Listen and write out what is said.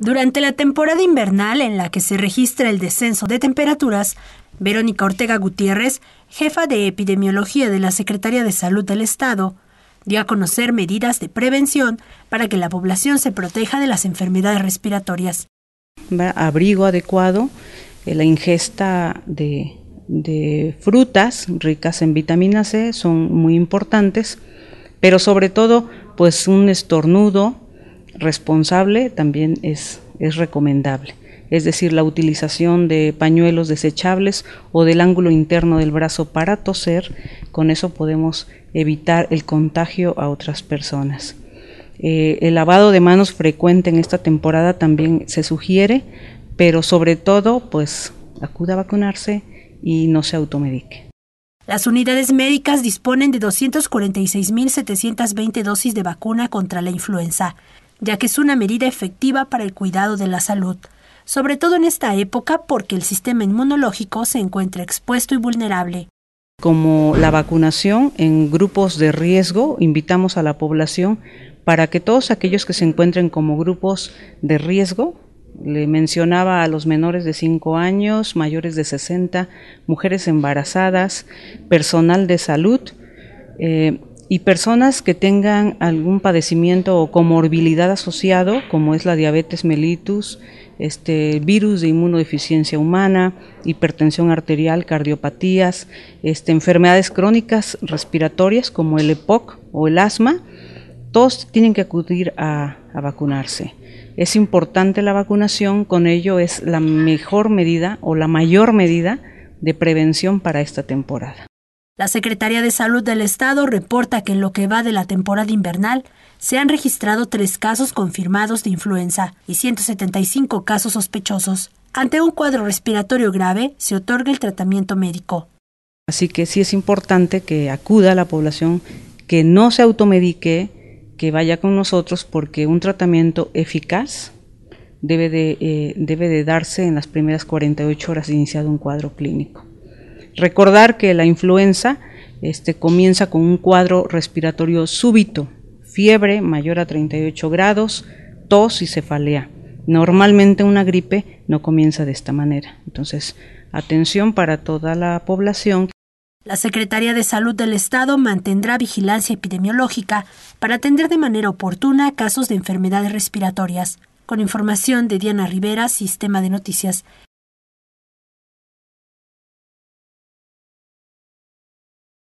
Durante la temporada invernal en la que se registra el descenso de temperaturas, Verónica Ortega Gutiérrez, jefa de epidemiología de la Secretaría de Salud del Estado, dio a conocer medidas de prevención para que la población se proteja de las enfermedades respiratorias. Abrigo adecuado, eh, la ingesta de, de frutas ricas en vitamina C son muy importantes, pero sobre todo pues un estornudo responsable también es, es recomendable es decir, la utilización de pañuelos desechables o del ángulo interno del brazo para toser, con eso podemos evitar el contagio a otras personas. Eh, el lavado de manos frecuente en esta temporada también se sugiere, pero sobre todo, pues acuda a vacunarse y no se automedique. Las unidades médicas disponen de 246.720 dosis de vacuna contra la influenza ya que es una medida efectiva para el cuidado de la salud, sobre todo en esta época porque el sistema inmunológico se encuentra expuesto y vulnerable. Como la vacunación en grupos de riesgo, invitamos a la población para que todos aquellos que se encuentren como grupos de riesgo, le mencionaba a los menores de 5 años, mayores de 60, mujeres embarazadas, personal de salud, eh, y personas que tengan algún padecimiento o comorbilidad asociado, como es la diabetes mellitus, este virus de inmunodeficiencia humana, hipertensión arterial, cardiopatías, este, enfermedades crónicas respiratorias como el EPOC o el asma, todos tienen que acudir a vacunarse. Es importante la vacunación, con ello es la mejor medida o la mayor medida de prevención para esta temporada. La Secretaría de Salud del Estado reporta que en lo que va de la temporada invernal se han registrado tres casos confirmados de influenza y 175 casos sospechosos. Ante un cuadro respiratorio grave se otorga el tratamiento médico. Así que sí es importante que acuda a la población, que no se automedique, que vaya con nosotros porque un tratamiento eficaz debe de, eh, darse en las primeras 48 horas de iniciado un cuadro clínico. Recordar que la influenza este, comienza con un cuadro respiratorio súbito, fiebre mayor a 38 grados, tos y cefalea. Normalmente una gripe no comienza de esta manera. Entonces, atención para toda la población. La Secretaría de Salud del Estado mantendrá vigilancia epidemiológica para atender de manera oportuna casos de enfermedades respiratorias. Con información de Diana Rivera, Sistema de Noticias